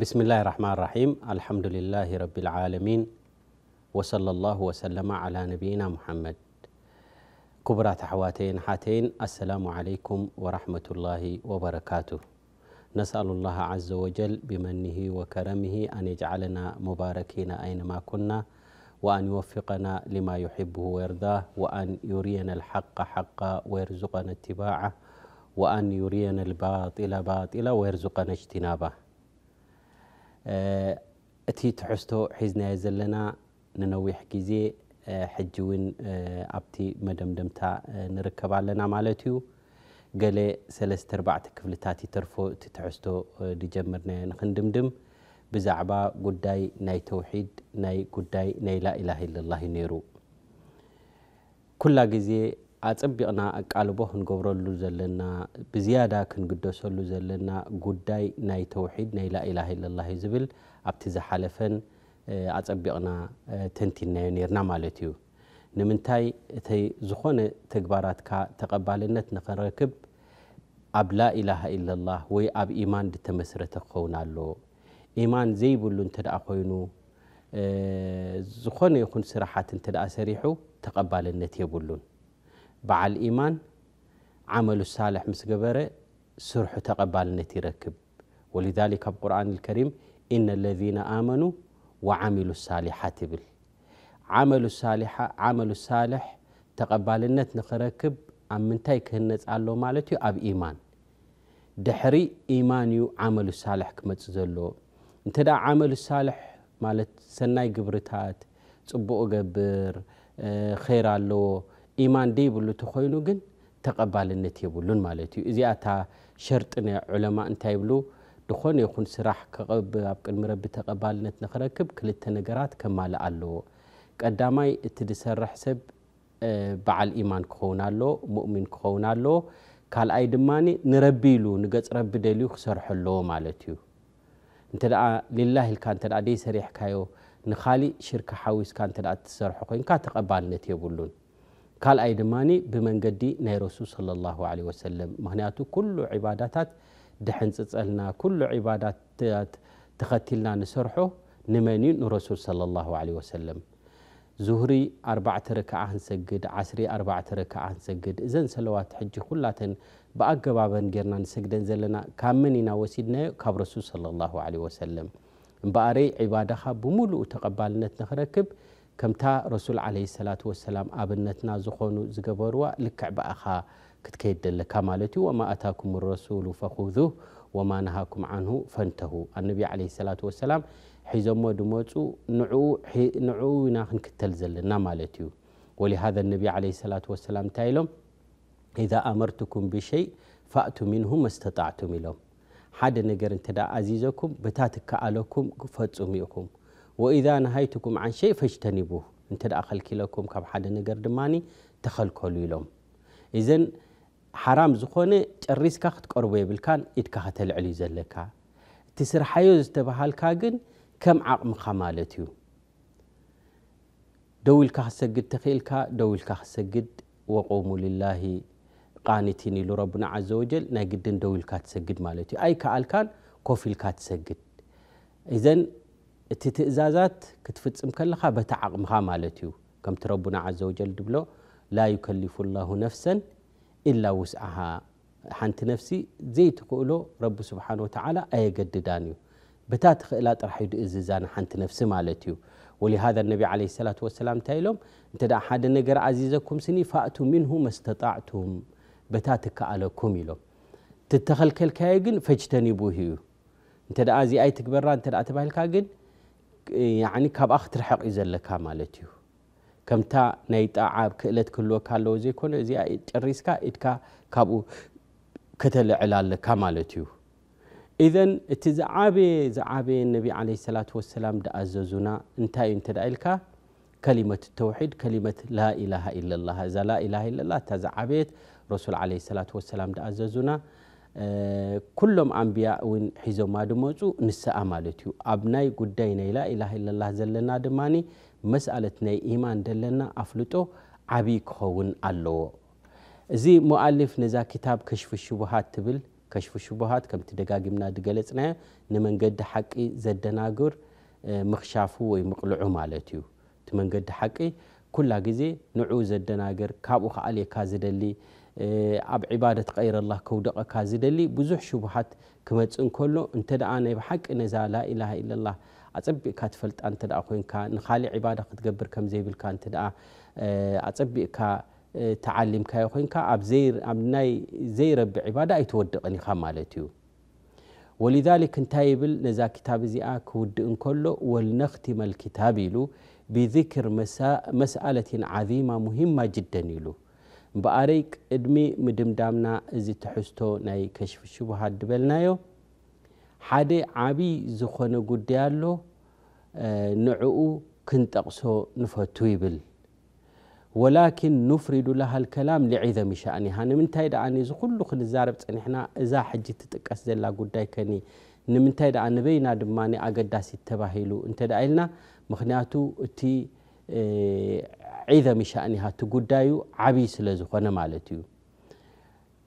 بسم الله الرحمن الرحيم الحمد لله رب العالمين وصلى الله وسلم على نبينا محمد كبرى تحواتين حاتين السلام عليكم ورحمة الله وبركاته نسأل الله عز وجل بمنه وكرمه أن يجعلنا مباركين أينما كنا وأن يوفقنا لما يحبه ويرضاه وأن يرينا الحق حقا ويرزقنا اتباعه وأن يرينا الباطل باطلا ويرزقنا اجتنابه እቲ ትሕዝቶ ሒዝናዮ ዘለና ንነዊሕ ግዜ ሕጂ እውን ኣብቲ መደምደምታ ንርከብ ኣለና ማለት እዩ ገለ 34 ክፍልታት ይተርፎ እቲ ትሕዝቶ ድጀመርናዮ ንክንድምድም ብዛዕባ ጉዳይ ናይ ተውሒድ ናይ ጉዳይ ናይ ላኢላሃ ኢለላ እዩ ነይሩ ኩላ ግዜ ኣፀቢቕና ኣቃልቦ ክንገብረሉ ዘለና ብዝያዳ ክንግደሰሉ ዘለና ጉዳይ ናይ ተውሒድ ናይ ላኢላ ኢለላ እዩ ዝብል ኣብቲ ዝሓለፈን ኣፀቢቕና ተንቲናዮ ነርና ማለት እዩ ንምንታይ እቲ ዝኾነ ተግባራትካ ተቐባልነት ንኽንረክብ ኣብ ላኢላሃ ኢለላ ወይ ኣብ ኢማን ዝተመስረተ ክኸውን ኣሎ ኢማን ዘይብሉ እንተ ደኣ ኮይኑ ዝኾነ ይኹን ስራሓት እንተ ደኣ ሰሪሑ ተቐባልነት የብሉን بعل إيمان عمل الصالح مسجبرة سرح تقبل نتيركب ولذلك القرآن الكريم إن الذين آمنوا وعملوا الصالحات بل عمل الصالح عمل الصالح تقبل النت نخركب أم من تايك النت على مالتي أب إيمان دحري إيمان يو عمل الصالح كما تزلو أنت دا عمل الصالح مالت سناي قبرتات تصبو قبر خير الله ኢማን ደይብሉ እተኮይኑ ግን ተቐባልነት የብሉን ማለት እዩ እዚኣ እታ ሸርጢ ናይ ዑለማ እንታይ ይብሉ ድኾነ ይኹን ስራሕ ኣብ ቅድሚ ረቢ ተቐባልነት ንክረክብ ክልተ ነገራት ከማልእ ኣለዎ ቀዳማይ እቲ ዝሰርሕ ሰብ በዓል ኢማን ክኸውን ኣለዎ ሙእሚን ክኸውን ኣለዎ ካልኣይ ድማ ንረቢ ኢሉ ንገፅ ረቢ ደልዩ ክሰርሖ ኣለዎ ማለት እዩ እንተ ሊላ ኢልካ እንተ ደይ ሰሪሕካዮ ንካሊእ ሽርካ ሓዊስካ እንተ ትሰርሖ ኮይንካ ተቐባልነት የብሉን قال أي دماني بمنجدي نيروسو صلى الله عليه وسلم مهنياتو كل عباداتات دحن تسألنا كل عباداتات تختلنا نسرحو نماني نرسول صلى الله عليه وسلم زهري أربعة ركعة نسجد عسري أربعة ركعة نسجد إذن سلوات حج كلاتن بأقبابا نجرنا نسجد زلنا كامنين وسيدنا كابرسول صلى الله عليه وسلم بأري عبادها بمولو تقبالنا نخركب ከምታ ረሱል ዓለ ሰላት ወሰላም ኣብነትና ዝኾኑ ዝገበርዋ ልክዕ ብኣኻ ክትከይድ ዘለካ ማለት እዩ ወማ ኣታኩም ረሱሉ ፈኹዙ ወማ ነሃኩም ዓንሁ ፈንተሁ ኣነቢ ዓለ ሰላት ወሰላም ሒዞሞ ድመፁ ንዕኡ ኢና ክንክተል ዘለና ማለት እዩ ወሊሃذ ነቢ ዓለ ሰላት ወሰላም እንታይ ኢሎም ኢዛ ኣመርትኩም ብሸይ ፋእቱ ምንሁ መስተጣዕቱም ኢሎም ሓደ ነገር እንተ ኣዚዘኩም ብታ ትከኣለኩም ፈፁም ኢኹም وإذا نهيتكم عن شيء فاجتنبوه أنت دخل كلكم كم حد نجر دماني تخل كلي لهم إذن حرام زخونة تريس كخت قربة بالكان إتكهت العلي زلكا تسر حيوز تبهال كاجن كم عقم خمالتيو دول كه سجد تخيل كا دول كه سجد وقوموا لله قانتين لربنا عز وجل نجد دول كات سجد مالتي أي كالكان كوفي الكات سجد إذن እቲ ትእዛዛት ክትፍፅም ከለኻ በቲ ዓቕምኻ ማለት እዩ ከምቲ ረቡና ዘ ወጀል ድብሎ ላ ዩከሊፉ ላሁ ነፍሰን ኢላ ውስዓሃ ሓንቲ ነፍሲ ዘይትክእሎ ረቢ ስብሓን ወተዓላ ኣየገድዳን እዩ በታ ትኽእላ ጥራሕ ዩ ድእዝዛን ሓንቲ ነፍሲ ማለት እዩ ወሊሃذ ነቢ ለ ሰላት ወሰላም እንታይ ኢሎም እንተ ሓደ ነገር ኣዚዘኩም ስኒ ፋእቱ ምንሁ መስተጣዕቱም በታ ትከኣለኩም ኢሎም ትተኸልከልካዮ ግን ፈጅተኒቡህ እዩ እንተ እዚኣይ ትግበራ እተ ተባሂልካ ግን يعني كاب اختر حق اذا لك مالتي كمتا نيت عاب كلت كلو كالو زي كون زي ريسكا اتكا كابو كتل على لك مالتي اذا اتزعابي زعابي النبي عليه الصلاه والسلام دا ازوزونا انت انت دايلكا كلمة التوحيد كلمة لا إله إلا الله إذا لا إله إلا الله تزعبيت رسول عليه الصلاة والسلام دا أززنا ኩሎም ኣንብያ እውን ሒዞማ ድመፁ ንስኣ ማለት እዩ ኣብ ናይ ጉዳይ ናይ ላኢላ ለላ ዘለና ድማ መስኣለት ናይ ኢማን ደለና ኣፍልጦ ዓብይ ክኸውን ኣለዎ እዚ ሞኣልፍ ነዛ ክታብ ከሽፊ ሽቡሃት ትብል ከሽፊ ሽቡሃት ከምቲ ደጋጊምና ድገለፅናዮ ንመንገዲ ሓቂ ዘደናግር ምክሻፉ ወይ ምቕልዑ ማለት እዩ እቲ መንገዲ ሓቂ ኩላ ግዜ ንዑ ዘደናግር ካብኡ ከኣልየካ ዝደሊ ኣብ ዕባደት ቀይረ ላ ከውደቐካ ዝደሊ ብዙሕ ሽቡሃት ክመፅእ እንከሎ እንተ ደኣ ናይ ብሓቂ ነዛ ላኢላ ኢለላ ኣፀቢእካ ትፈልጣ እንተ ኮይንካ ንካሊእ ዕባዳ ክትገብር ከም ዘይብልካ እንተ ኣፀቢእካ ተዓሊምካዮ ኮይንካ ናይ ዘይረቢ ዕባዳ ኣይተወድቕን ኢኻ ማለት እዩ ወሊذሊክ እንታይ ይብል ነዛ ክታብ እዚኣ ክውድእ እንከሎ ወልነክቲመ ልክታብ ኢሉ ብذክር መስኣለት ዓዚማ ሙሂማ ጅደን ኢሉ እምበኣረይ ቅድሚ ምድምዳምና እዚ ትሕዝቶ ናይ ከሽፊ ሽቡሃት ድበልናዮ ሓደ ዓብይ ዝኾነ ጉዳይ ኣሎ ንዕኡ ክንጠቕሶ ንፈቱ ይብል ወላኪን ኑፍሪዱ ላሃል ከላም ሊዒዘሚ ሻእኒሃ ንምንታይ ደኣኒ እዚ ኩሉ ክንዛረብ ፀኒሕና እዛ ሕጂ ትጥቀስ ዘላ ጉዳይ ከኒ ንምንታይ ደኣ ንበይና ድማ ኣገዳሲ ተባሂሉ እንተ ደኣ ኢልና ምክንያቱ እቲ ዒዘሚ ሻእኒሃ እቲ ጉዳዩ ዓብይ ስለ ዝኾነ ማለት እዩ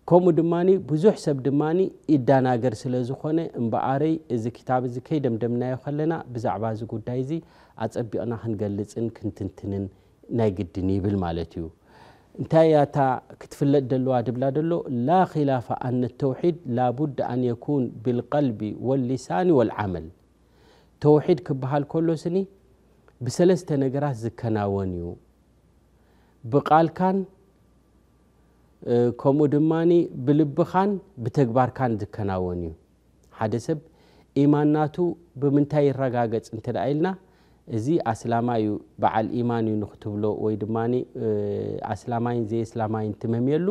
ከምኡ ድማ ብዙሕ ሰብ ድማ ይዳናገር ስለ ዝኾነ እምበኣረይ እዚ ክታብ እዚ ከይደምደምናዮ ከለና ብዛዕባ እዚ ጉዳይ እዚ ኣፀቢቕና ክንገልፅን ክንትንትንን ናይ ግድን ይብል ማለት እዩ እንታይ ያታ ክትፍለጥ ደለዋ ድብላ ደሎ ላ ኪላፋ ኣነ ተውሒድ ላቡድ ኣን የኩን ብልቀልቢ ወልሊሳን ወልዓመል ተውሒድ ክበሃል ከሎ ስኒ ብሰለስተ ነገራት ዝከናወን እዩ ብቓልካን ከምኡ ድማ ብልብኻን ብተግባርካን ዝከናወን እዩ ሓደ ሰብ ኢማንናቱ ብምንታይ ይረጋገፅ እንተ ኢልና እዚ ኣስላማ እዩ በዓል ኢማን እዩ ንክትብሎ ወይ ድማ ኣስላማይን ዘየስላማይን ትመምየሉ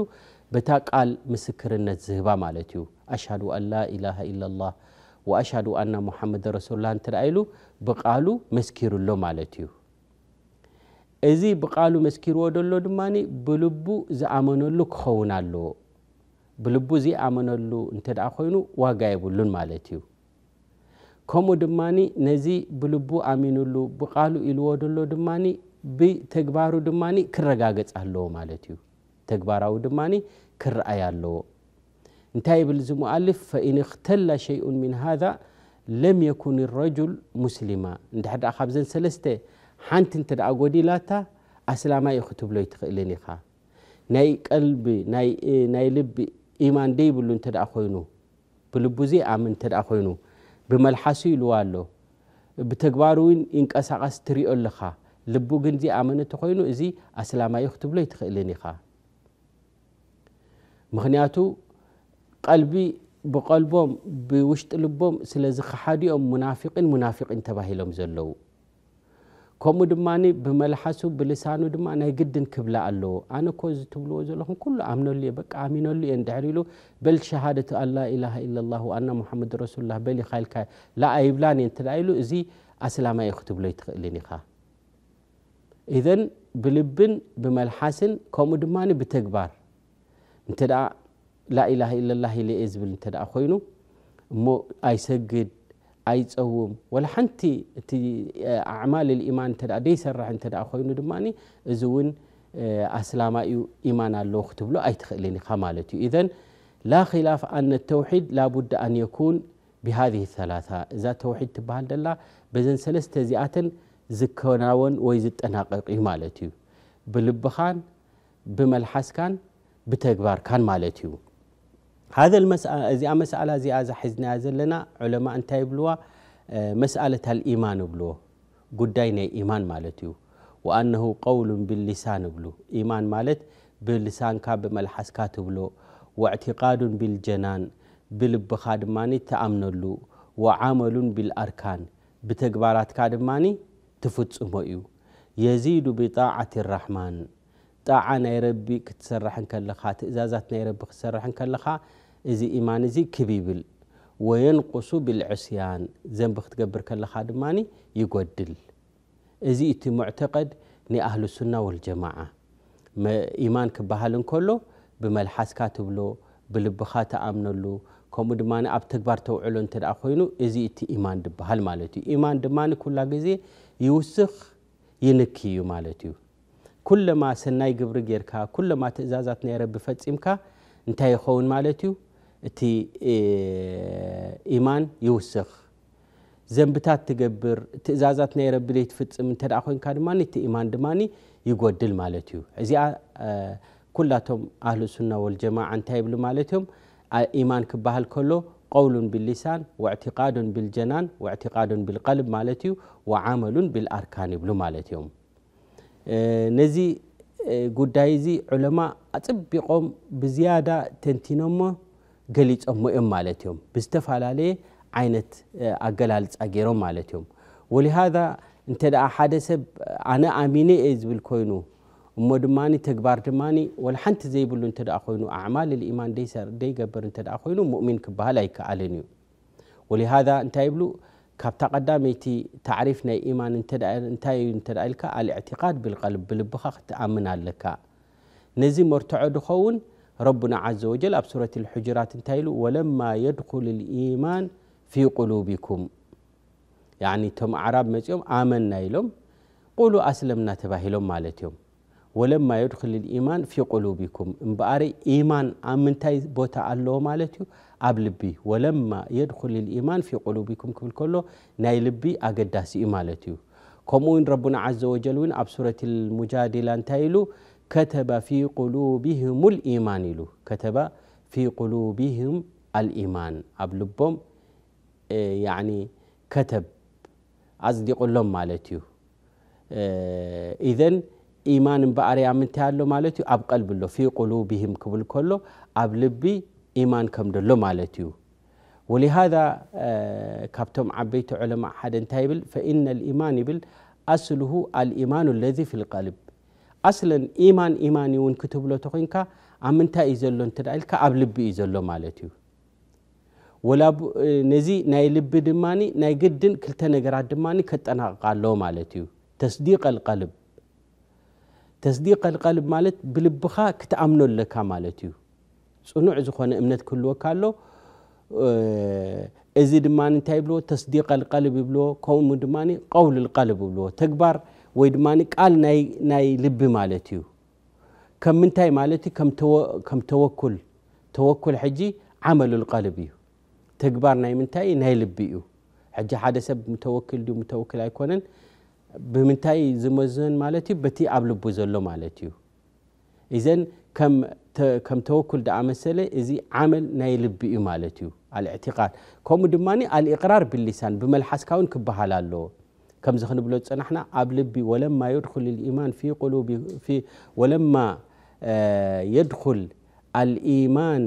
በታ ቃል ምስክርነት ዝህባ ማለት እዩ ኣሽሃዱ ኣላ ኢላሃ ኢላ ላህ ወኣሽሃዱ ኣና ሙሓመድ ረሱሉላ እንተዳ ኢሉ ብቃሉ መስኪሩሎ ማለት እዩ እዚ ብቃሉ መስኪርዎ ደሎ ድማ ብልቡ ዝኣመነሉ ክኸውን ኣለዎ ብልቡ ዝኣመነሉ እንተ ደኣ ኮይኑ ዋጋ የብሉን ማለት እዩ ከምኡ ድማ ነዚ ብልቡ ኣሚኑሉ ብቃሉ ኢልዎ ደሎ ድማ ብተግባሩ ድማ ክረጋገፅ ኣለዎ ማለት እዩ ተግባራዊ ድማ ክረአይ ኣለዎ እንታይ ይብል እዚ ሙኣልፍ ፈኢን ክተላ ሸይኡን ምን ሃذ ለም የኩን ረጅል ሙስሊማ እንድሕር ካብዘን ሰለስተ ሓንቲ እንተ ደኣ ጎዲላታ ኣስላማ እዩ ክትብሎ ይትኽእልን ኢኻ ናይ ቀልቢ ናይ ልቢ ኢማን ደይብሉ እንተ ደኣ ኮይኑ ብልቡ ዘ ኣምን እንተ ደኣ ኮይኑ ብመልሓሱ ይልዋ ኣሎ ብተግባር እውን ይንቀሳቐስ ትሪኦ ኣለኻ ልቡ ግን ዘይኣመን እተ ኮይኑ እዚ ኣስላማይ እዩ ክትብሎ ይትኽእልን ኢኻ ምክንያቱ ቀልቢ ብቀልቦም ብውሽጢ ልቦም ስለዚ ሙናፊቅን ሙናፊቅን ተባሂሎም ዘለው كومو دماني بملحسو بلسانو دما انا يقدن كبلا الله انا كوز تبلو زلهم كله امنوا لي بك امنوا لي ان دعريلو بل شهادة الله اله الا الله وانا محمد رسول الله بل خايل كاي لا ايبلاني انت دعريلو ازي اسلاما يخطب لي تقليني خا اذن بلبن بملحسن كومو ماني بتكبار انت لا اله الا الله اللي ازبل انت دا مو اي سجد ኣይፀውም ወላ ሓንቲ እቲ ኣዕማል ኢማን እተ ደይሰራሕ እተ ኮይኑ ድማ እዚ እውን ኣስላማ እዩ ኢማን ኣለዎ ክትብሎ ኣይትኽእልን ኢኻ ማለት እዩ እዘን ላ ኪላፍ ኣነ ተውሒድ ላቡዳ ኣን የኩን ብሃذ ሰላሳ እዛ ተውሒድ ትበሃል ደላ በዘን ሰለስተ እዚኣተን ዝከናወን ወይ ዝጠናቀቅ እዩ ማለት እዩ ብልብኻን ብመልሓስካን ብተግባርካን ማለት እዩ هذا المسألة زي مسألة زي هذا حزنا زلنا علماء أنت يبلوا آه، مسألة الإيمان بلو قدينا إيمان مالتي وأنه قول باللسان بلو إيمان مالت باللسان كاب ملحس بلو واعتقاد بالجنان بالبخاد ماني تأمن له وعمل بالأركان بتكبارات كاد ماني تفوت يزيد بطاعة الرحمن طاعة يا ربي كتسرح إنك اللخات إذا زاتنا يا ربي كتسرح إنك እዚ ኢማን እዚ ክብ ይብል ወየንቁሱ ብልዕስያን ዘንቢ ክትገብር ከለኻ ድማ ይጎድል እዚ እቲ ሙዕተቀድ ንኣህልሱና ወልጀማዓ ኢማን ክበሃል እንከሎ ብመልሓስካ ትብሎ ብልብኻ ተኣምነሉ ከምኡ ድማ ኣብ ተግባር ተውዕሎ እንተ ኮይኑ እዚ እቲ ኢማን ድበሃል ማለት እዩ ኢማን ድማ ኩላ ግዜ ይውስኽ ይንኪ እዩ ማለት እዩ ኩለማ ሰናይ ግብሪ ጌርካ ኩለማ ትእዛዛት ናይ ረቢ ፈፂምካ እንታይ ይኸውን ማለት እዩ እቲ ኢማን ይውስኽ ዘንብታት ትገብር ትእዛዛት ናይ ረቢ ዘይትፍፅም እንተ ኮንካ ድማ እቲ ኢማን ድማ ይጎድል ማለት እዩ እዚኣ ኩላቶም ኣህል ሱና ወልጀማዓ እንታይ ይብሉ ማለት እዮም ኢማን ክበሃል ከሎ ቀውሉን ብልሳን ወእዕትቃዱን ብልጀናን ወእዕትቃዱን ብልቀልብ ማለት እዩ ወዓመሉን ብልኣርካን ይብሉ ማለት እዮም ነዚ ጉዳይ እዚ ዑለማ ኣፅቢቆም ብዝያዳ ተንቲኖሞ ገሊፆሞ እዮም ማለት እዮም ብዝተፈላለየ ዓይነት ኣገላልፃ ገይሮም ማለት እዮም ወሊሃذ እንተ ደኣ ሓደ ሰብ ኣነ ኣሚነ እየ ዝብል ኮይኑ እሞ ድማ ተግባር ድማ ወላሓንቲ ዘይብሉ እተ ኮይኑ ኣዕማል ልኢማን ደይገብር እተ ኮይኑ ሙእሚን ክበሃል ኣይከኣልን እዩ ወሊሃذ እንታይ ይብሉ ካብታ ቀዳመይቲ ታዕሪፍ ናይ ኢማን እንታይ እዩ እተ ኢልካ ኣልእዕትቃድ ብልቀልብ ብልብኻ ክትኣምን ኣለካ ነዚ መርትዖ ድኸውን ربنا عز وجل بسورة الحجرات انتايلو ولما يدخل الإيمان في قلوبكم يعني تم عرب مسيوم آمن نايلوم قولوا أسلمنا تباهيلوم مالتيوم ولما يدخل الإيمان في قلوبكم إن بأري إيمان آمن تاي بوتا الله مالتيو أبلبي ولما يدخل الإيمان في قلوبكم كل كله نايلبي أقداس إيمالتيو كمون ربنا عز وجل وين أبسورة المجادلة انتايلو كتب في قلوبهم الإيمان له كتب في قلوبهم الإيمان أبلبهم يعني كتب أصدق لهم مالتي إذن إيمان بأريا من تعلم مالتي أبقى قلب له في قلوبهم قبل كله أبلبي إيمان كم دلو مالتي ولهذا كابتم عبيت علماء حد تايبل فإن الإيمان بل أصله الإيمان الذي في القلب ኣስለን ኢማን ኢማን እውን ክትብሎ ተ ኮንካ ኣብ ምንታይ እዩ ዘሎ እንተ ኢልካ ኣብ ልቢ እዩ ዘሎ ማለት እዩ ወላ ነዚ ናይ ልቢ ድማ ናይ ግድን ክልተ ነገራት ድማ ከጠናቅቃ ኣለዎ ማለት እዩ ተስዲቅ ልቀልብ ተስዲቅ ልቀልብ ማለት ብልብኻ ክትኣምኖ ኣለካ ማለት እዩ ፅኑዕ ዝኾነ እምነት ክህልወካ ኣሎ እዚ ድማ እንታይ ይብልዎ ተስዲቀ ልቀልብ ይብልዎ ከምኡ ድማ ቀውል ልቀልብ ይብልዎ ተግባር ويدماني قال ناي ناي لب مالتي كم من تاي مالتي كم تو كم توكل توكل حجي عمل القلب يو تكبر ناي من تاي ناي لب يو حجي حدا سب متوكل دو متوكل ايكونن بمنتاي زمزن مالتي بتي قبل بوزلو مالتي اذا كم كم توكل دا مسألة إذا عمل نايل بيو مالتيو الاعتقاد كم دماني الإقرار باللسان بملحس كون كبهالالو كم زخن بلوت نحن أبلبي ولما يدخل الإيمان في قلوب في ولما آه، يدخل الإيمان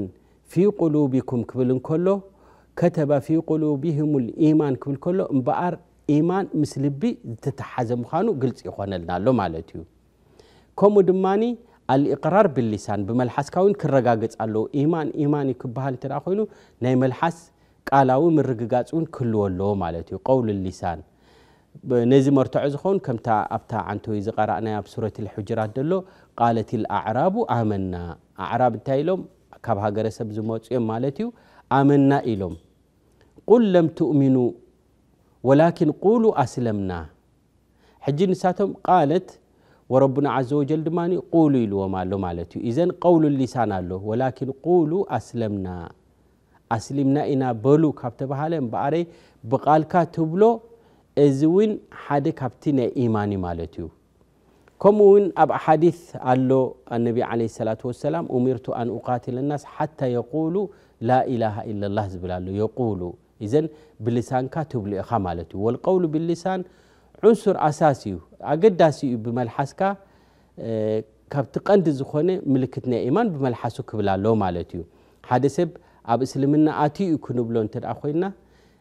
في قلوبكم قبل كله كتب في قلوبهم الإيمان قبل كله بأر إيمان مثل بي تتحزم خانو قلت إخوانا لنا لو مالتيو كم دماني الإقرار باللسان بملحس كون كرقاقت الله إيمان إيمان يكبهال تراخينو نايم الحس قالاو من رقاقت كل كلو اللو مالتيو قول اللسان نزي مرتع زخون كم تا أبتا عن توي زقرأنا بسورة الحجرات دلو قالت الأعراب آمنا أعراب تايلوم كبها جرس بزموت يوم مالتيو آمنا إلهم قل لم تؤمنوا ولكن قولوا أسلمنا حجي نساتهم قالت وربنا عز وجل دماني قولوا إلو وما لو مالتيو إذن قول اللسان الله ولكن قولوا أسلمنا أسلمنا إنا بلو كابتبها لهم بقالك تبلو እዚ እውን ሓደ ካብቲ ናይ ኢማን ማለት እዩ ከምኡ ውን ኣብ ኣሓዲث ኣሎ ኣነቢ ለ ሰላት ወሰላም ኡሚርቱ ኣን ኡቃትል ናስ ሓታ የቁሉ ላኢላሃ ኢላ ላ ዝብል ኣሎ የቁሉ እዘን ብልሳንካ ትብሉ ኢኻ ማለት እዩ ወልቀውሉ ብልሳን ዑንሱር ኣሳስ እዩ ኣገዳሲ እዩ ብመልሓስካ ካብቲ ቀንዲ ዝኾነ ምልክት ናይ ኢማን ብመልሓሱ ክብል ኣሎ ማለት እዩ ሓደ ሰብ ኣብ እስልምና ኣትኡ ክንብሎ እንተ ኮይንና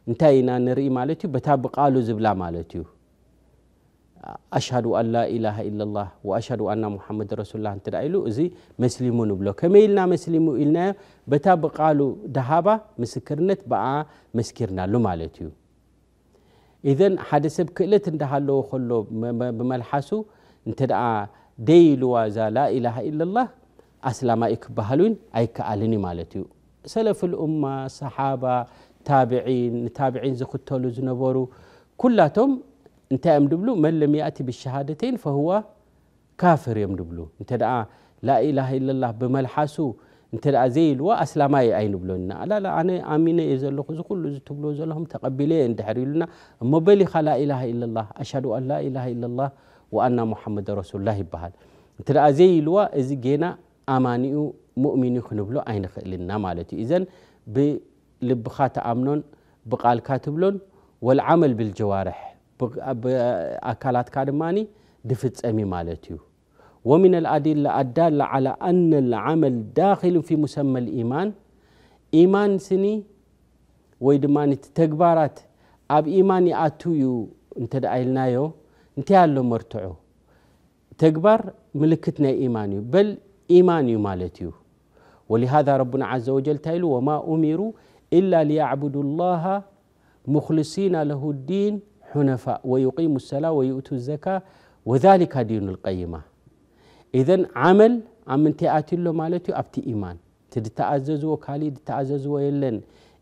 እንታይ ኢና ንርኢ ማለት እዩ በታ ብቃሉ ዝብላ ማለት እዩ ኣሽሃዱ ኣን ላኢላሃ ኢላ ላ ወኣሽሃዱ ኣና ሙሓመድ ረሱሉላ እንተዳ ኢሉ እዚ መስሊሙ ንብሎ ከመይ ኢልና መስሊሙ ኢልናዮ በታ ብቃሉ ዳሃባ ምስክርነት ብኣ መስኪርናሉ ማለት እዩ ኢዘን ሓደ ሰብ ክእለት እንዳሃለዎ ከሎ ብመልሓሱ እንተ ደኣ ደይ ኢልዋ እዛ ላኢላሃ ኢላ ላ ኣስላማ እዩ ክበሃሉን ኣይከኣልን ማለት እዩ ሰለፍ ልእማ ሰሓባ ታብዒን ንታብዒን ዝኽተሉ ዝነበሩ ኩላቶም እንታይ እዮም ድብሉ መን ለም ያእቲ ብሸሃደተይን ፈህዋ ካፍር እዮም ድብሉ እንተ ደኣ ላኢላሃ ኢለላ ብመልሓሱ እንተ ደኣ ዘይልዎ ኣስላማይ ኣይንብሎና ኣላላ ኣነ ኣሚነ እየ ዘለኹ እዚ ኩሉ ዝትብልዎ ዘለኹም ተቐቢለ የ እንድሕር ኢሉና እሞ በሊኻ ላኢላሃ ኢለላ ኣሽሃዱ ኣን ላኢላሃ ኢለላ ወኣና ሙሓመድ ረሱሉላህ ይበሃል እንተ ደኣ ዘይልዋ እዚ ጌና ኣማኒኡ ሙእሚኑ ክንብሎ ኣይንኽእልና ማለት እዩ እዘን ልብኻ ተኣምኖን ብቓልካ ትብሎን ወልዓመል ብልጀዋርሕ ኣካላትካ ድማ ድፍፀሚ ማለት እዩ ወምና ልኣዲላ ኣዳላ ዓላ ኣነ ልዓመል ዳኪሉ ፊ ሙሰመ ልኢማን ኢማን ስኒ ወይ ድማ ቲ ተግባራት ኣብ ኢማን ይኣቱ እዩ እንተ ደኣ ኢልናዮ እንታይ ኣሎ መርትዑ ተግባር ምልክት ናይ ኢማን እዩ በል ኢማን እዩ ማለት እዩ ወሊሃذ ረብና ዘ ወጀል እንታይ ኢሉ ወማ እሚሩ إلا ليعبدوا الله مخلصين له الدين حنفاء ويقيموا الصلاة ويؤتوا الزكاة وذلك دين القيمة إذن عمل عم انتعات له مالتي أبتي إيمان تتعززوا وكالي تتعززوا ويلن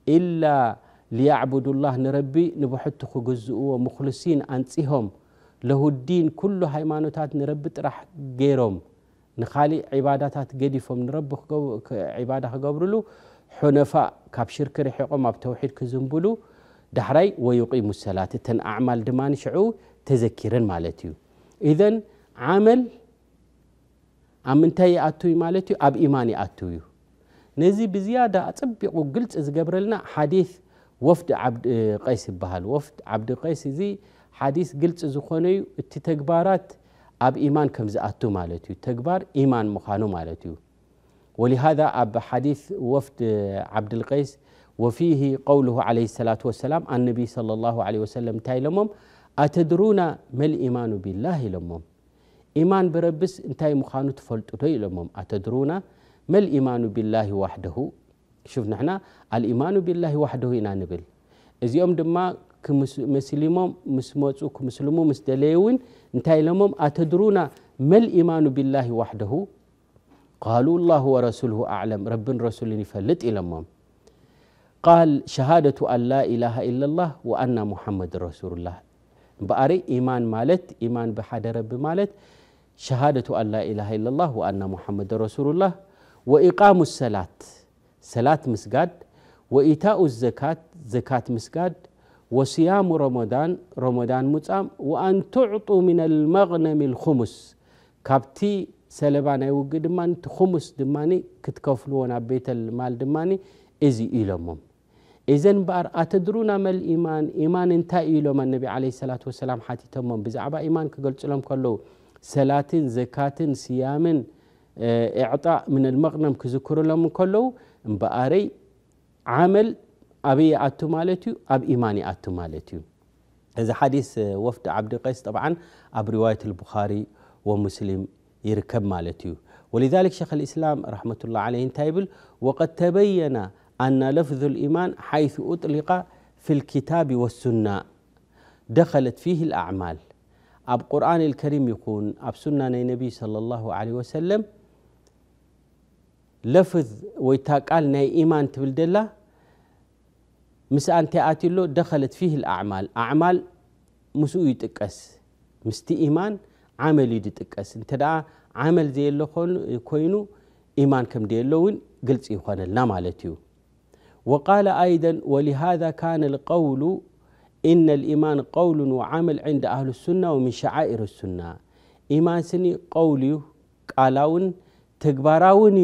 إلا ليعبدوا الله نربي نبحث خجزوا ومخلصين أنسهم له الدين كل هاي مانوتات نربت راح غيرهم نخالي عباداتات قديفهم نربخ عبادة قبرلو حነፋ ካብ ሽርክ ርሒቆም ኣብ ተውሒድ ክዝምብሉ ዳሕራይ ወይቂሙ ሰላት እተን ኣዕማል ድማ ንሽዑ ተዘኪረን ማለት እዩ ኢዘን ዓመል ኣብ ምንታይ ይኣት ዩ ማለት እዩ ኣብ ኢማን ይኣት እዩ ነዚ ብዝያዳ ኣፀቢቑ ግልፂ ዝገብረልና ሓዲث ወፍዲ ቀይስ ይበሃል ወፍድ ዓብዲ ቀይስ እዚ ሓዲስ ግልፂ ዝኾነዩ እቲ ተግባራት ኣብ ኢማን ከም ዝኣቱ ማለት እዩ ተግባር ኢማን ምዃኑ ማለት እዩ ولهذا أب حديث وفد عبد القيس وفيه قوله عليه الصلاة والسلام النبي صلى الله عليه وسلم تايلمم أتدرون ما الإيمان بالله لمم إيمان بربس انتاي مخانو تفلطو لمم أتدرون ما الإيمان بالله وحده شوف نحن الإيمان بالله وحده إنا نبل إذ يوم دما ምስ መፁ كمسلمو ምስ انتاي لمم أتدرون ما الإيمان بالله وحده قالوا الله ورسوله أعلم رب رسول فلت إلى مام قال شهادة أن لا إله إلا الله وأن محمد رسول الله بأري إيمان مالت إيمان بحد رب مالت شهادة أن لا إله إلا الله وأن محمد رسول الله وإقام الصلاة صلاة مسجد وإيتاء الزكاة زكاة مسجد وصيام رمضان رمضان متام وأن تعطوا من المغنم الخمس كابتي سلبا نيوغ دماني تخمس دماني كتكفلون بيت المال دماني ازي إيلومم إذن بار أتدرون ما الإيمان إيمان انتا إيلوم النبي عليه الصلاة والسلام حتى تمم بزعبا إيمان كقلت لهم كلو صلاة زكاة سيام إعطاء من المغنم كذكر لهم كلو بأري عمل أبي أتو أب إيماني أتو مالتي هذا حديث وفد عبد القيس طبعا أب رواية البخاري ومسلم يركب مالتيو ولذلك شيخ الإسلام رحمة الله عليه تايبل وقد تبين أن لفظ الإيمان حيث أطلق في الكتاب والسنة دخلت فيه الأعمال أب قرآن الكريم يكون أب سنة النبي صلى الله عليه وسلم لفظ ويتا قال ناي إيمان تبل مس أنت آتي دخلت فيه الأعمال أعمال مسؤي تقس مستي إيمان ዓመል እዩ ድጥቀስ እንተ ዓመል ዘየሎ ኮይኑ ኢማን ከም ደየሎ እውን ግልፂ ይኮነልና على تيو وقال أيضا ولهذا كان القول إن الإيمان قول وعمل عند أهل السنة ومن شعائر السنة إيمان سني قولي قالون تግባራውን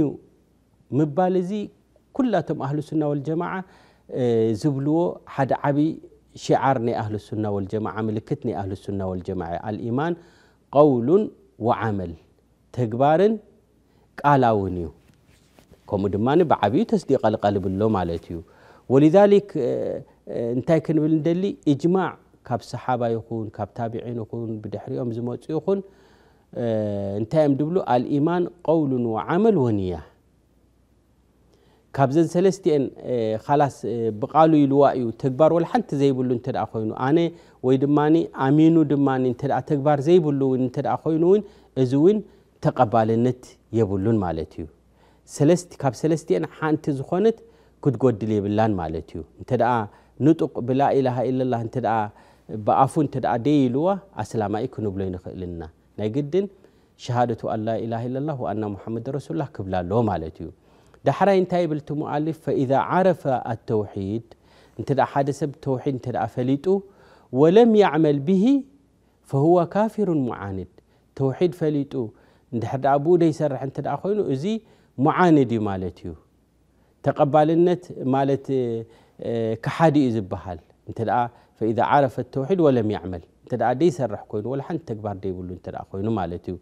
مبالزي ዚ كلتم أهل السنة والجماعة آه، زبلو حد عبي شعارني أهل السنة والجماعة ملكتني أهل السنة والجماعة الإيمان قول وعمل تكبار قالاوني كومو دماني بعبي تصديق القلب اللو مالتي ولذلك آه، آه، انتاي كنبل ندلي اجماع كاب صحابه يكون كاب تابعين يكون بدحريهم زموت يكون آه، انتاي مدبلو الايمان قول وعمل ونيه ካብዘን ሰለስቲአን ካላስ ብቃሉ ኢልዋ እዩ ተግባር ወላ ሓንቲ ዘይብሉ እንተ ኮይኑ ኣነ ወይ ድማ ኣሚኑ ድማ እተ ተግባር ዘይብሉ እተ ኮይኑ እውን እዚ እውን ተቐባልነት የብሉን ማለት እዩ ካብ ሰለስቲአን ሓንቲ ዝኾነት ክትጎድል የብላን ማለት እዩ እንተ ንጡቕ ብላኢላሃ ኢለላ እተ ብኣፉ እንተ ደይ ኢልዋ ኣስላማኢ ክንብሎ ይንኽእልና ናይ ግድን ሸሃደቱ ኣላኢላ ኢለላ ኣና ሙሓመድ ረሱሉላ ክብላ ኣለዎ ማለት እዩ دحرى انتهى بالتمؤلف فإذا عرف التوحيد انت أحد سب توحيد انت أفلتو ولم يعمل به فهو كافر معاند توحيد فليتو دحرى أبو دي سرح انت أخوينو إزي معاند مالتيو تقبل النت مالت كحادي إذ بحال انت فإذا عرف التوحيد ولم يعمل انت دي سرح كوين ولا حن تكبر دي بلو انت أخوينو مالتيو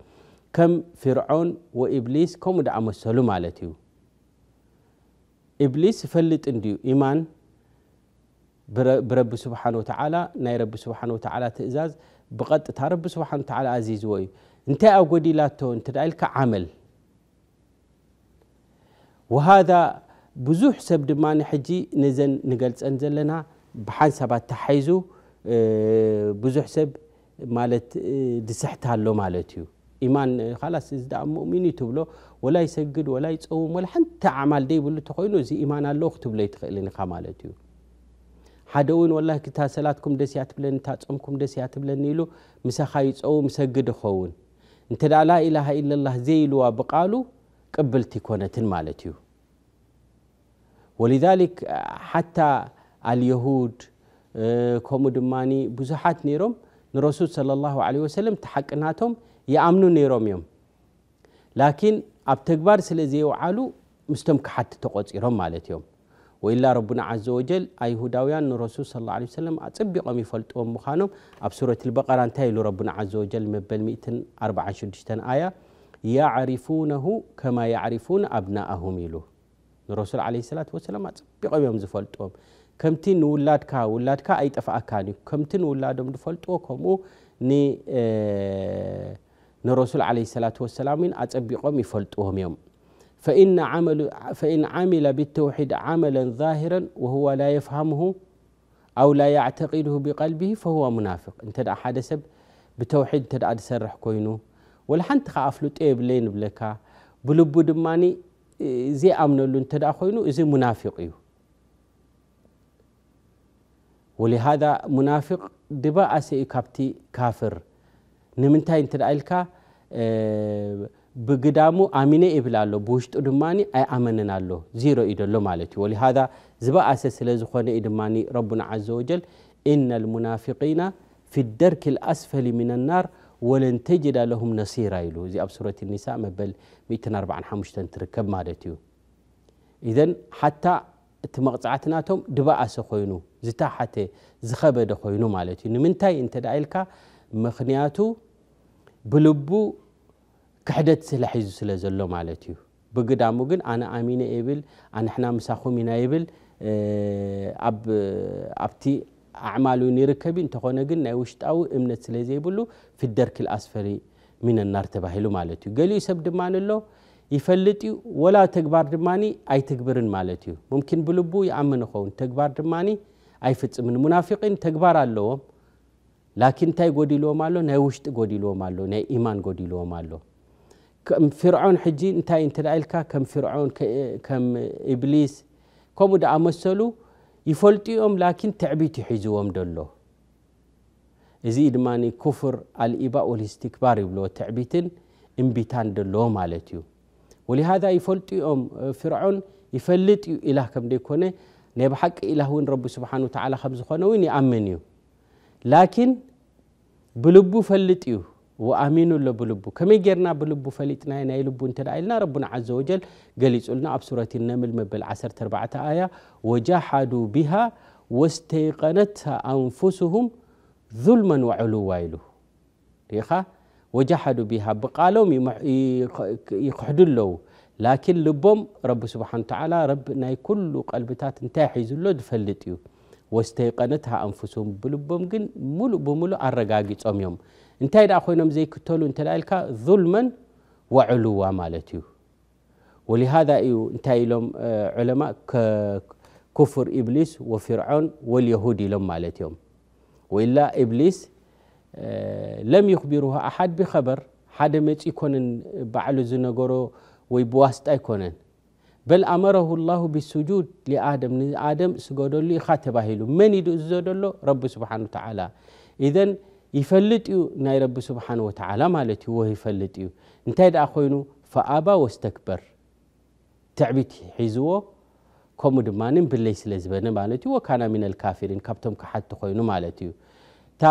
كم فرعون وإبليس كم دعم السلو مالتيو إبليس فلت إنديو إيمان برب سبحانه وتعالى ناي رب سبحانه وتعالى تأزاز بقد تارب سبحانه وتعالى عزيز وي انت أقودي لا تو انت دائلك عمل وهذا بزوح سب دماني حجي نزن نقلت أنزل لنا بحان سبات تحيزو بزوح سب مالت دسحتها اللو مالتيو ኢማን ካላስ እዚ ደኣ ሙእሚን እዩ ትብሎ ወላ ይሰግድ ወላ ይፀውም ወላ ሓንቲ ዓማል ደይብሉ እተኮይኑ እዚ ኢማን ኣለዉ ክትብሎ ይትኽእልን ኢኻ ማለት እዩ ሓደ እውን ወላ እታ ሰላትኩም ደስ ያ ትብለኒ እታ ፆምኩም ደስ ያ ትብለኒ ኢሉ ምሳኻ ይፀውም ሰግድ ይኸውን እንተ ዳ ላኢላሃ ኢለላ ዘይልዋ ብቃሉ ቅብልቲ ይኮነትን ማለት እዩ ወሊዛሊክ ሓታ አልየሁድ ከምኡ ድማኒ ብዙሓት ነይሮም ንረሱል صለ ላሁ ለ ወሰለም ተሓቂናቶም يأمنوا نيروم يوم لكن أبتكبر سلزي وعالو مستم كحت تقوت إيرام مالت يوم وإلا ربنا عز وجل أيهوداويا أن الرسول صلى الله عليه وسلم أتبي قمي فلت أم مخانم أب البقرة انتهي ربنا عز وجل مبل مئتن أربع عشر آية يعرفونه كما يعرفون أبناءهم إلو الرسول عليه الصلاة والسلام أتبي قمي أم زفلت أم كم تين ولاد كا ولاد كا أي تفأكاني كم تين ولادهم دفلت أو كمو نرسول عليه الصلاة والسلام من أتبقهم يفلتهم يوم فإن, عمل فإن عمل بالتوحيد عملا ظاهرا وهو لا يفهمه أو لا يعتقده بقلبه فهو منافق انت دع حد سب بتوحيد تدع تسرح كوينو ولحنت خافلت إيه بلين بلكا بلبو دماني زي أمن اللي انت خوينو زي منافق إيه ولهذا منافق دبا أسي كابتي كافر ንምንታይ እንተ ኢልካ ብግዳሙ ኣሚነ ይብል ኣሎ ብውሽጡ ድማ ኣይኣመንን ኣሎ ዚሮ እዩ ደሎ ማለት እዩ ወሊሃذ ዝበኣሰ ስለ ዝኾነ እዩ ድማ ረቡና ዘ ወጀል እና ልሙናፊقና ፊ ደርክ ልኣስፈሊ ምና ናር ወለን ተጅዳ ለሁም ነሲራ ኢሉ እዚ ኣብ ሱረት ኒሳ መበል 145 ትርከብ ማለት እዩ እዘን ሓታ እቲ መቕፅዕትናቶም ድበኣሰ ኮይኑ ዝታሓተ ዝኸበደ ኮይኑ ማለት እዩ ንምንታይ እንተ ኢልካ ምክንያቱ ብልቡ ክሕደት ስለ ሒዙ ስለ ዘሎ ማለት እዩ ብግዳሙ ግን ኣነ ኣሚነ ይብል ኣንሕና ምሳኹም ኢና ይብል ኣብቲ ኣዕማሉ ንርከብ እንተኾነ ግን ናይ ውሽጣዊ እምነት ስለ ዘይብሉ ፊደርክል ኣስፈሪ ሚነናር ተባሂሉ ማለት እዩ ገሊኡ ሰብ ድማ ንሎ ይፈልጥ እዩ ወላ ተግባር ድማ ኣይትግብርን ማለት እዩ ሙምኪን ብልቡ ይኣምን ይኸውን ተግባር ድማ ኣይፍፅምን ሙናፊቅን ተግባር ኣለዎም ላኪን እንታይ ጎዲልዎም ኣሎ ናይ ውሽጢ ጎዲልዎም ኣሎ ናይ ኢማን ጎዲልዎም ኣሎ ፍርዖን ሕጂ እንታይ እንተዳ ኢልካ ከም ፍርዖን ከም እብሊስ ከምኡ ድኣመሰሉ ይፈልጥኦም ላኪን ትዕቢት ይሒዝዎም ደሎ እዚ ድማ ኩፍር አልኢባ ወልስትክባር ይብልዎ ትዕቢትን እምቢታን ደለዎ ማለት እዩ ወሊሃذ ይፈልጥኦም ፍርዖን ይፈልጥ እዩ ኢላ ከም ደይኮነ ናይ ብሓቂ ኢላ እውን ረቢ ስብሓን ተላ ከም ዝኾነ እውን ይኣምን እዩ ላኪን بلبو فلتيو وأمين الله بلبو كم يجرنا بلبو فلتنا ناي لبو انت لعلنا ربنا عز وجل قال يسألنا بسورة النمل مبل عسر تربعة آية وجحدوا بها واستيقنتها أنفسهم ظلما وعلو وايلو ريخا وجحدوا بها بقالوا يقحدوا له لكن لبهم رب سبحانه وتعالى رب ناي كل قلبتات انتاحي زلو دفلتيو واستيقنتها أنفسهم بلبهم جن ملو بملو الرجاجي تأميهم أنت إذا أخوينهم زي كتول أنت لألك ظلما وعلوا مالتيو ولهذا إيو أنت لهم علماء كفر إبليس وفرعون واليهودي لهم مالتيهم وإلا إبليس لم يخبروها أحد بخبر حدا ما يكون بعلو زنجرو ويبواست أيكونن በል ኣመረሁ ላሁ ብስጁድ ሊኣደም ንኣደም ስገደሉ ኢኻ ተባሂሉ መን ኢዱ እዞ ደሎ ረቢ ስብሓን ተዓላ ኢዘን ይፈልጥ እዩ ናይ ረቢ ስብሓን ወተዓላ ማለት እዩ ወህ ይፈልጥ እዩ እንታይ ደኣ ኮይኑ ፈኣባ ወስተክበር ትዕቢት ሒዝዎ ከምኡ ድማ ብለይ ስለ ዝበነ ማለት እዩ ወካና ሚነል ካፊሪን ካብቶም ክሓቲ ኮይኑ ማለት እዩ እታ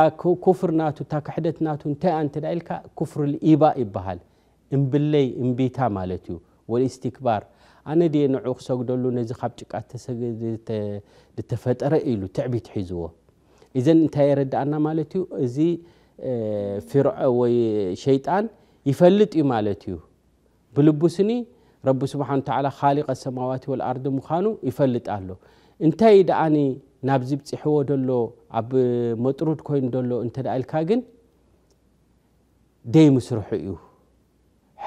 ኩፍር ናቱ እታ ክሕደት ናቱ እንታይ እንተ ዳ ኢልካ ኩፍር ኢባ ይበሃል እምብለይ እምቢታ ማለት እዩ ወልእስትክባር ኣነ ድየ ንዑ ክሰግደሉ ነዚ ካብ ጭቃ ዝተፈጠረ ኢሉ ትዕቢት ሒዝዎ እዘን እንታይ የረዳእና ማለት እዩ እዚ ፍርዖ ወይ ሸይጣን ይፈልጥ እዩ ማለት እዩ ብልቡስኒ ረቢ ስብሓን ተላ ካሊቀ ሰማዋት ወልኣርዲ ምዃኑ ይፈልጥ ኣሎ እንታይ ደኣኒ ናብዚ ብፅሕዎ ደሎ ኣብ መጥሩድ ኮይኑ ደሎ እንተ ዳ ኢልካ ግን ደይ ምስርሑ እዩ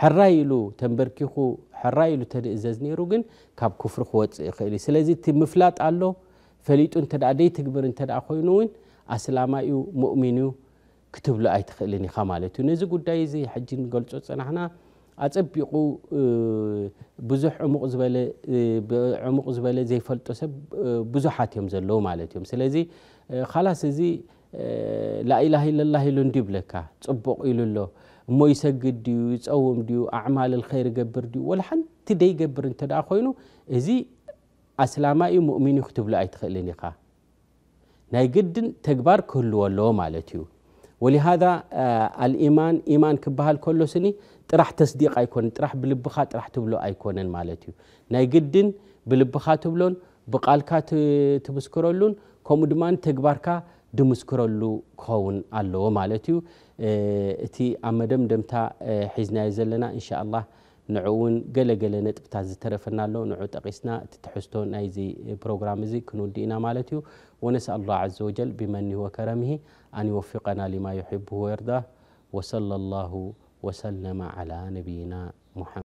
ሕራ ኢሉ ተንበርኪኹ ሕራ ኢሉ ተእዘዝ ነይሩ ግን ካብ ክፍሪ ክወፅእ ይኽእል እዩ ስለዚ እቲ ምፍላጥ ኣሎ ፈሊጡ እንተ ደይትግብር እንተ ኮይኑ እውን ኣስላማኡ ሙእሚን ዩ ክትብሎ ኣይትኽእልን ኢኻ ማለት እዩ ነዚ ጉዳይ እዚ ሕጂ ንገልፆ ፅናሕና ኣፀቢቑ ብዙሕ ዕሙቕ ዝበለ ዘይፈልጦ ሰብ ብዙሓት እዮም ዘለዉ ማለት እዮም ስለዚ ካላስ እዚ ላኢላ ኢለላ ኢሉ እንዲ ይብለካ ፅቡቕ ኢሉ ኣሎ እሞ ይሰግድ ድዩ ይፀውም ድዩ ኣዕማል ልኸይር ይገብር ድዩ ወላ ሓንቲ ደይገብር እንተ ደኣ ኮይኑ እዚ ኣስላማዩ ሙእሚን እዩ ክትብሎ ኣይትኽእልን ኢኻ ናይ ግድን ተግባር ክህልዎ ኣለዎ ማለት እዩ ወሊሃذ አልኢማን ኢማን ክበሃል ከሎ ስኒ ጥራሕ ተስዲቅ ኣይኮነን ጥራሕ ብልብኻ ጥራሕ ትብሎ ኣይኮነን ማለት እዩ ናይ ግድን ብልብኻ ትብሎን ብቓልካ ትምስክረሉን ከምኡ ድማ ተግባርካ ድምስክረሉ ክኸውን ኣለዎ ማለት እዩ እቲ ኣብ መደምደምታ ሒዝናዮ ዘለና እንሻ ላ ንዑ እውን ገለገለ ነጥብታት ዝተረፈና ኣሎ ንዑ ጠቂስና እቲ ትሕዝቶ ናይዚ ፕሮግራም እዚ ክንውዲ ኢና ማለት እዩ ወነስኣል ላ ዘ ወጀል ብመኒ ወከረምሂ ኣን ይወፊቀና ሊማ ይሕብሁ ወርዳ ወصለ ላሁ ወሰለማ ዓላ ነቢይና ሙሓመድ